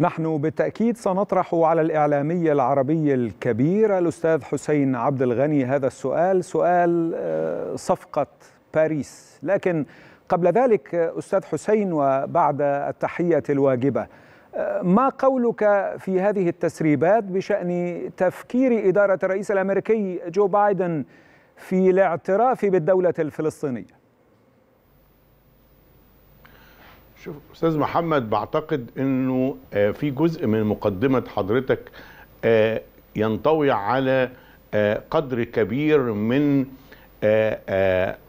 نحن بالتأكيد سنطرح على الإعلامي العربي الكبير الأستاذ حسين عبد الغني هذا السؤال سؤال آه، صفقة باريس لكن قبل ذلك آه، أستاذ حسين وبعد التحية الواجبة آه، ما قولك في هذه التسريبات بشأن تفكير إدارة الرئيس الأمريكي جو بايدن في الاعتراف بالدولة الفلسطينية شوف استاذ محمد بعتقد انه آه، في جزء من مقدمه حضرتك آه، ينطوي على آه، قدر كبير من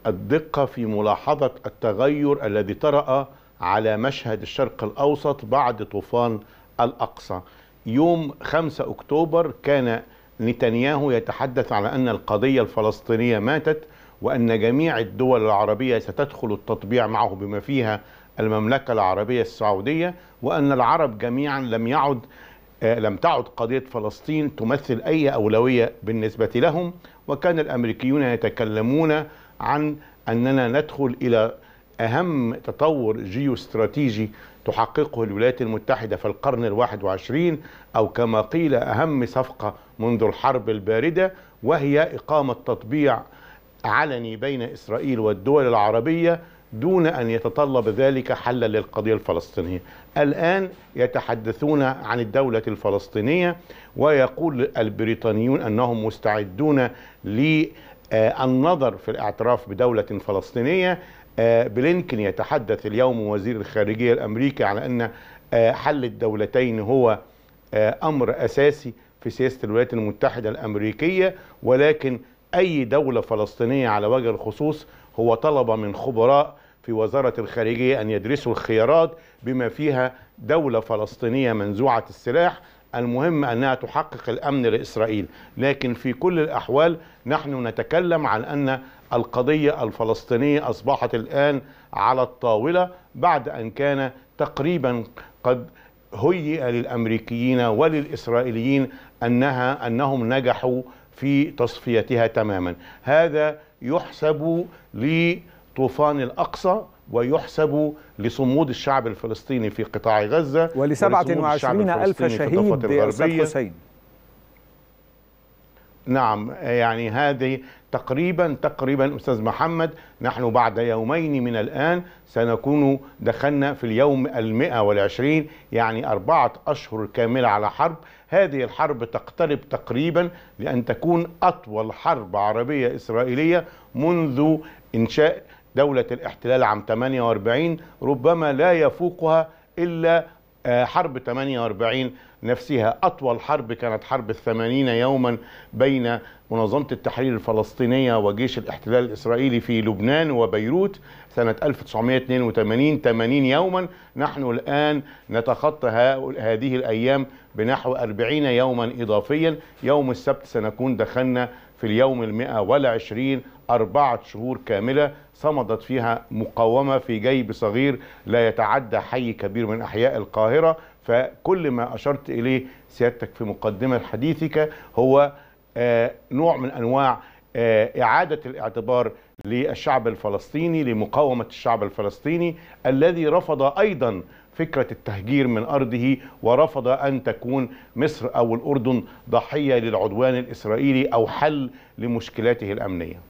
الدقه في ملاحظه التغير الذي طرأ على مشهد الشرق الاوسط بعد طوفان الاقصى يوم 5 اكتوبر كان نتنياهو يتحدث على ان القضيه الفلسطينيه ماتت وان جميع الدول العربيه ستدخل التطبيع معه بما فيها المملكة العربية السعودية وأن العرب جميعا لم يعد آه، لم تعد قضية فلسطين تمثل أي أولوية بالنسبة لهم وكان الأمريكيون يتكلمون عن أننا ندخل إلى أهم تطور جيوستراتيجي تحققه الولايات المتحدة في القرن الواحد وعشرين أو كما قيل أهم صفقة منذ الحرب الباردة وهي إقامة تطبيع علني بين إسرائيل والدول العربية دون أن يتطلب ذلك حلا للقضية الفلسطينية الآن يتحدثون عن الدولة الفلسطينية ويقول البريطانيون أنهم مستعدون للنظر في الاعتراف بدولة فلسطينية آه، بلينكن يتحدث اليوم وزير الخارجية الأمريكي على أن آه، حل الدولتين هو آه، أمر أساسي في سياسة الولايات المتحدة الأمريكية ولكن أي دولة فلسطينية على وجه الخصوص هو طلب من خبراء في وزارة الخارجية أن يدرسوا الخيارات بما فيها دولة فلسطينية منزوعة السلاح المهم أنها تحقق الأمن لإسرائيل لكن في كل الأحوال نحن نتكلم عن أن القضية الفلسطينية أصبحت الآن على الطاولة بعد أن كان تقريبا قد هيئ للأمريكيين وللإسرائيليين أنها أنهم نجحوا في تصفيتها تماما هذا يحسب لطوفان الأقصى ويحسب لصمود الشعب الفلسطيني في قطاع غزة ولسبعة وعشرين ألف شهيد أستاذ حسين نعم يعني هذه تقريبا تقريبا أستاذ محمد نحن بعد يومين من الآن سنكون دخلنا في اليوم المئة والعشرين يعني أربعة أشهر كاملة على حرب هذه الحرب تقترب تقريبا لأن تكون أطول حرب عربية إسرائيلية منذ إنشاء دولة الاحتلال عام 48 ربما لا يفوقها إلا آه، حرب 48 نفسها أطول حرب كانت حرب الثمانين يوما بين منظمة التحرير الفلسطينية وجيش الاحتلال الإسرائيلي في لبنان وبيروت سنة 1982 80 يوما نحن الآن نتخطى هذه الأيام بنحو 40 يوما إضافيا يوم السبت سنكون دخلنا في اليوم المئة والعشرين أربعة شهور كاملة صمدت فيها مقاومة في جيب صغير لا يتعدى حي كبير من أحياء القاهرة فكل ما أشرت إليه سيادتك في مقدمة حديثك هو آه، نوع من أنواع آه، إعادة الاعتبار للشعب الفلسطيني لمقاومة الشعب الفلسطيني الذي رفض أيضا فكرة التهجير من أرضه ورفض أن تكون مصر أو الأردن ضحية للعدوان الإسرائيلي أو حل لمشكلاته الأمنية